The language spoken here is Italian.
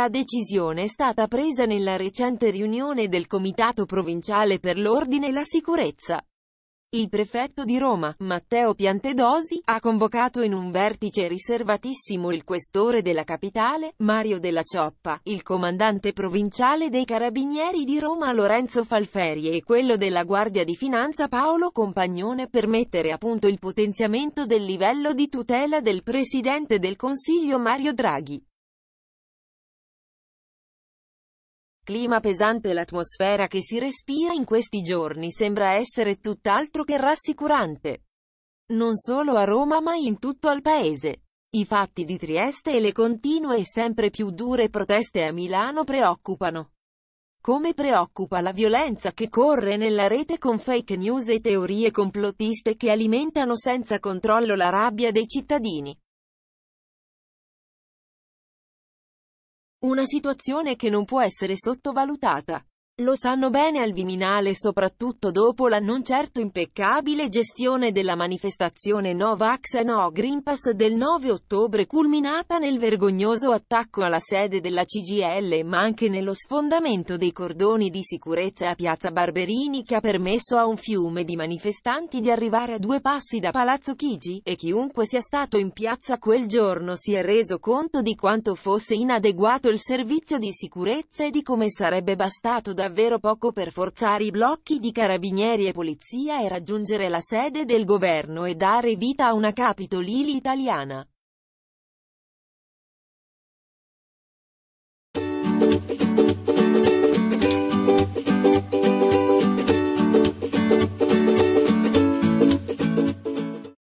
La decisione è stata presa nella recente riunione del Comitato Provinciale per l'Ordine e la Sicurezza. Il prefetto di Roma, Matteo Piantedosi, ha convocato in un vertice riservatissimo il questore della capitale, Mario Della Cioppa, il comandante provinciale dei Carabinieri di Roma Lorenzo Falferi e quello della Guardia di Finanza Paolo Compagnone per mettere a punto il potenziamento del livello di tutela del presidente del Consiglio Mario Draghi. clima pesante e l'atmosfera che si respira in questi giorni sembra essere tutt'altro che rassicurante. Non solo a Roma ma in tutto il paese. I fatti di Trieste e le continue e sempre più dure proteste a Milano preoccupano. Come preoccupa la violenza che corre nella rete con fake news e teorie complottiste che alimentano senza controllo la rabbia dei cittadini. Una situazione che non può essere sottovalutata. Lo sanno bene al Viminale soprattutto dopo la non certo impeccabile gestione della manifestazione No Vax e No Green Pass del 9 ottobre culminata nel vergognoso attacco alla sede della CGL ma anche nello sfondamento dei cordoni di sicurezza a Piazza Barberini che ha permesso a un fiume di manifestanti di arrivare a due passi da Palazzo Chigi, e chiunque sia stato in piazza quel giorno si è reso conto di quanto fosse inadeguato il servizio di sicurezza e di come sarebbe bastato da davvero poco per forzare i blocchi di carabinieri e polizia e raggiungere la sede del governo e dare vita a una capitolili italiana.